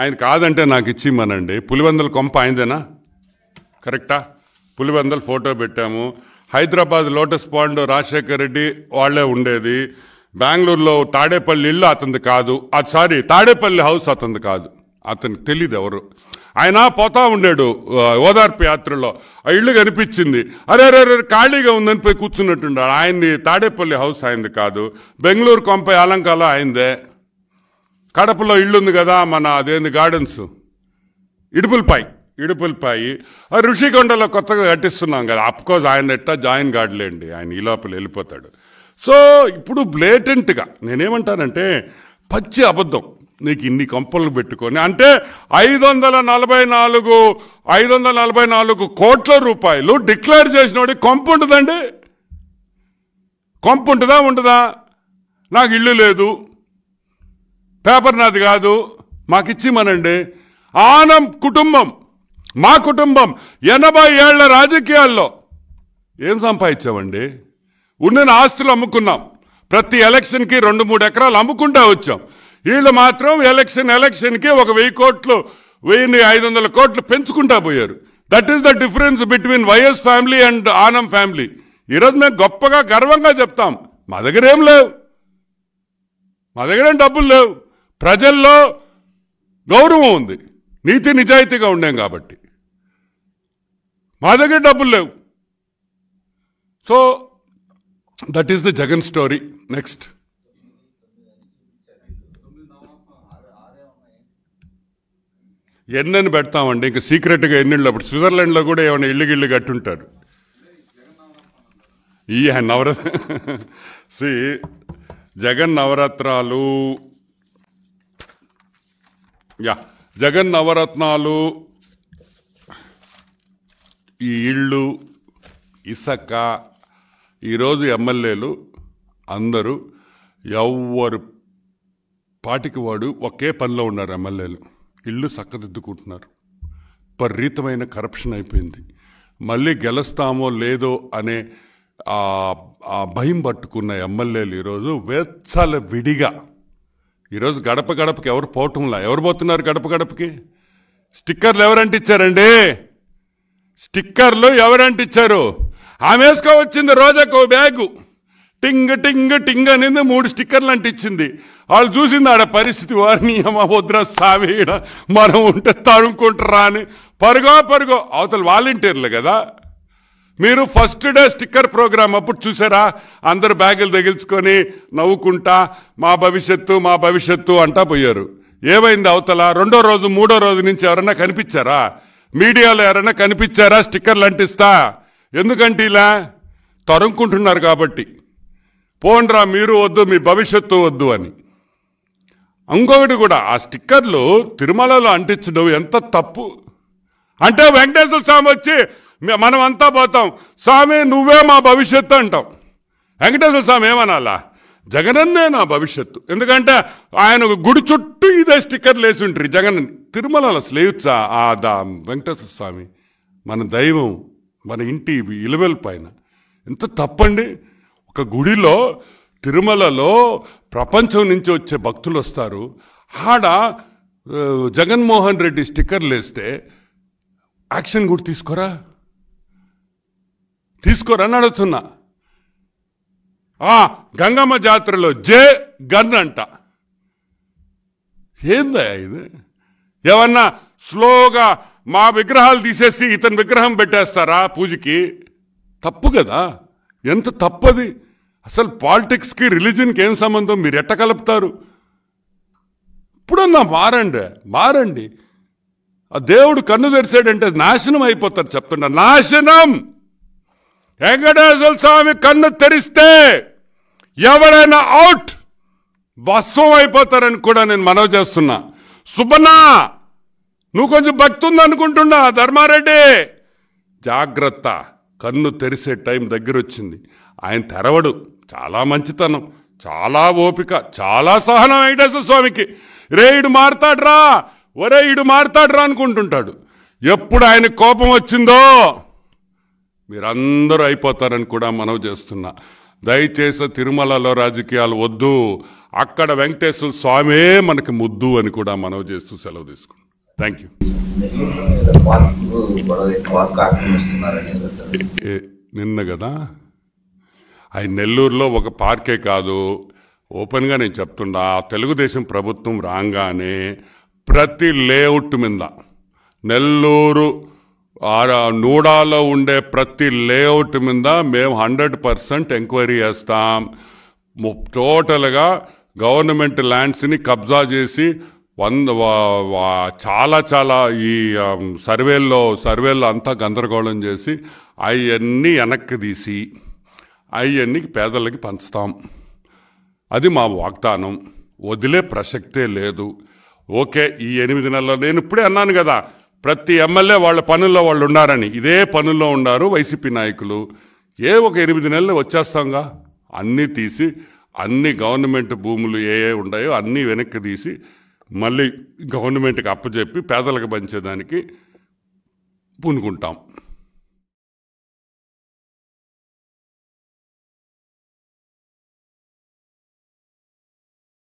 ఆయన కాదంటే నాకు ఇచ్చిమ్మనండి పులివందల కొంప ఆయనదేనా కరెక్టా పులివందల ఫోటో పెట్టాము హైదరాబాద్ లోటస్ పాండ్ రాజశేఖర్ రెడ్డి వాళ్లే ఉండేది బెంగళూరులో తాడేపల్లి ఇల్లు అతనిది కాదు అది సారీ తాడేపల్లి హౌస్ అతనిది కాదు అతనికి తెలియదు ఎవరు ఆయన పోతా ఉండాడు ఓదార్పు యాత్రలో ఆ ఇల్లు కనిపించింది అరే అరే అరే ఖాళీగా ఉందని పోయి కూర్చున్నట్టున్నాడు ఆయన్ని తాడేపల్లి హౌస్ ఆయనది కాదు బెంగళూరు కొంపై అలంకాలో ఆయనదే కడపలో ఇల్లుంది కదా మన అదేంది గార్డెన్స్ ఇడుపులపాయి ఇడుపులపాయి ఋషికొండలో కొత్తగా కట్టిస్తున్నాం కదా అఫ్కోర్స్ ఆయన ఎట్టా జాయిన్ గాడ్లేండి ఆయన ఈ లోపల వెళ్ళిపోతాడు సో ఇప్పుడు బ్లేటెంట్గా నేనేమంటానంటే పచ్చి అబద్ధం నీకు ఇన్ని కంపలు పెట్టుకొని అంటే ఐదు వందల నలభై నాలుగు ఐదు వందల నలభై నాలుగు కోట్ల రూపాయలు డిక్లేర్ చేసినోడి కొంపు ఉంటుందండి కొంపు ఉంటుందా ఉంటుందా నాకు ఇల్లు లేదు పేపర్ నాది కాదు మాకు ఇచ్చిమనండి ఆనం కుటుంబం మా కుటుంబం ఎనభై ఏళ్ల రాజకీయాల్లో ఏం సంపాదించామండి ఉన్న ఆస్తులు అమ్ముకున్నాం ప్రతి ఎలక్షన్కి రెండు మూడు ఎకరాలు అమ్ముకుంటా వచ్చాం వీళ్ళు మాత్రం ఎలక్షన్ ఎలక్షన్కి ఒక వెయ్యి కోట్లు వెయ్యిని ఐదు వందల కోట్లు పెంచుకుంటా పోయారు that is the difference between YS family and Anam family ఈరోజు మేము గొప్పగా గర్వంగా చెప్తాం మా దగ్గర ఏం లేవు మా దగ్గర ఏం డబ్బులు లేవు ప్రజల్లో గౌరవం ఉంది నీతి నిజాయితీగా ఉండేం కాబట్టి మా దగ్గర డబ్బులు లేవు so that is the Jagan story next ఎన్నెన్ని పెడతామండి ఇంకా సీక్రెట్గా ఎన్నిళ్ళు అప్పుడు స్విట్జర్లాండ్లో కూడా ఏమైనా ఇల్లు గిళ్ళు కట్టుంటారు ఈ నవర సి జగన్ నవరాత్రాలు యా జగన్ నవరత్నాలు ఈ ఇళ్ళు ఇసక ఈరోజు ఎమ్మెల్యేలు అందరూ ఎవరు పాటికి వాడు ఒకే పనిలో ఉన్నారు ఎమ్మెల్యేలు ఇళ్ళు చక్కదిద్దుకుంటున్నారు విపరీతమైన కరప్షన్ అయిపోయింది మళ్ళీ గెలుస్తామో లేదో అనే భయం పట్టుకున్న ఎమ్మెల్యేలు ఈరోజు వేత్సల విడిగా ఈరోజు గడప గడపకి ఎవరు పోవటంలా ఎవరు పోతున్నారు గడప గడపకి స్టిక్కర్లు ఎవరంటే ఇచ్చారండి స్టిక్కర్లు ఎవరంటే ఇచ్చారు ఆమె వేసుకోవచ్చింది రోజాకు బ్యాగు టింగ్ టింగ్ టింగ్ అనేది మూడు స్టిక్కర్లు అంటించింది వాళ్ళు చూసింది ఆడ పరిస్థితి వారినీయమా వద్ర సావిడ మనం ఉంటే తడుముకుంటారా అని పరుగో పరుగో అవతల వాలంటీర్లు కదా మీరు ఫస్ట్ డే స్టిక్కర్ ప్రోగ్రామ్ అప్పుడు చూసారా అందరు బ్యాగులు తగిల్చుకొని నవ్వుకుంటా మా భవిష్యత్తు మా భవిష్యత్తు అంటా పోయారు ఏమైంది అవతల రెండో రోజు మూడో రోజు నుంచి ఎవరన్నా కనిపించారా మీడియాలో ఎవరన్నా కనిపించారా స్టిక్కర్లు అంటిస్తా ఎందుకంటే ఇలా తరుముకుంటున్నారు కాబట్టి పోండ్రా మీరు వద్దు మీ భవిష్యత్తు వద్దు అని ఇంకొకటి కూడా ఆ స్టిక్కర్లు తిరుమలలో అంటించడం ఎంత తప్పు అంటే వెంకటేశ్వర స్వామి వచ్చి మనం అంతా పోతాం స్వామి నువ్వే మా భవిష్యత్తు అంటాం వెంకటేశ్వర స్వామి ఏమనాలా జగనన్నే నా భవిష్యత్తు ఎందుకంటే ఆయన గుడి చుట్టూ ఇదే స్టిక్కర్లు వేసి ఉంటారు జగన్ తిరుమలలో స్లేవచ్చా ఆ దా వెంకటేశ్వర స్వామి మన దైవం మన ఇంటి ఇలవెల్ పైన ఎంత తప్పండి ఒక గుడిలో తిరుమలలో ప్రపంచం నుంచి వచ్చే భక్తులు వస్తారు ఆడ జగన్మోహన్ రెడ్డి స్టిక్కర్లు వేస్తే యాక్షన్ కూడా తీసుకోరా తీసుకోరని అడుగుతున్నా గంగమ్మ జాతరలో జే గన్ అంట ఏందా ఇది ఏమన్నా స్లోగా మా విగ్రహాలు తీసేసి ఇతని విగ్రహం పెట్టేస్తారా పూజకి తప్పు కదా ఎంత తప్పది అసలు పాలిటిక్స్కి రిలీజన్కి ఏం సంబంధం మీరు ఎట్ట కలుపుతారు ఇప్పుడన్నా మారండి మారండి ఆ దేవుడు కన్ను తెరిచాడంటే నాశనం అయిపోతారు చెప్తున్నా నాశనం వెంకటేశ్వర స్వామి కన్ను తెరిస్తే ఎవరైనా అవుట్ బస్సం అయిపోతారని కూడా నేను మనవి చేస్తున్నా సుబ్బన్నా నువ్వు కొంచెం భక్తి ఉందనుకుంటున్నా ధర్మారెడ్డి జాగ్రత్త కన్ను తెరిసే టైం దగ్గర వచ్చింది ఆయన తెరవడు చాలా మంచితనం చాలా ఓపిక చాలా సహనం వెంకటేశ్వర స్వామికి రే ఇడు మారతాడ్రా ఒరే ఇడు మారతాడ్రా అనుకుంటుంటాడు ఎప్పుడు ఆయన కోపం వచ్చిందో మీరందరూ అయిపోతారని కూడా మనవి చేస్తున్నా దయచేసి తిరుమలలో రాజకీయాలు వద్దు అక్కడ వెంకటేశ్వర స్వామే మనకి ముద్దు అని కూడా మనవి చేస్తూ సెలవు తీసుకున్నాం థ్యాంక్ యూ నిన్న కదా ఆయన నెల్లూరులో ఒక పార్కే కాదు ఓపెన్గా నేను చెప్తున్నా తెలుగుదేశం ప్రభుత్వం రాగానే ప్రతి లేఅవుట్ మీద నెల్లూరు ఆ నూడాలో ఉండే ప్రతి లేఅవుట్ మీద మేము హండ్రెడ్ పర్సెంట్ ఎంక్వైరీ చేస్తాం టోటల్గా గవర్నమెంట్ ల్యాండ్స్ని కబ్జా చేసి వంద చాలా చాలా ఈ సర్వేల్లో సర్వేల్లో అంతా గందరగోళం చేసి అవన్నీ వెనక్కి తీసి అవన్నీ పేదలకి పంచుతాం అది మా వాగ్దానం వదిలే ప్రసక్తే లేదు ఓకే ఈ ఎనిమిది నెలలో నేను ఇప్పుడే అన్నాను కదా ప్రతి ఎమ్మెల్యే వాళ్ళ పనుల్లో వాళ్ళు ఉన్నారని ఇదే పనుల్లో ఉన్నారు వైసీపీ నాయకులు ఏ ఒక ఎనిమిది నెలలు వచ్చేస్తాంగా అన్నీ తీసి అన్ని గవర్నమెంట్ భూములు ఏ ఏ ఉన్నాయో అన్నీ వెనక్కి తీసి మళ్ళీ గవర్నమెంట్కి అప్పచెప్పి పేదలకు పంచేదానికి పూనుకుంటాం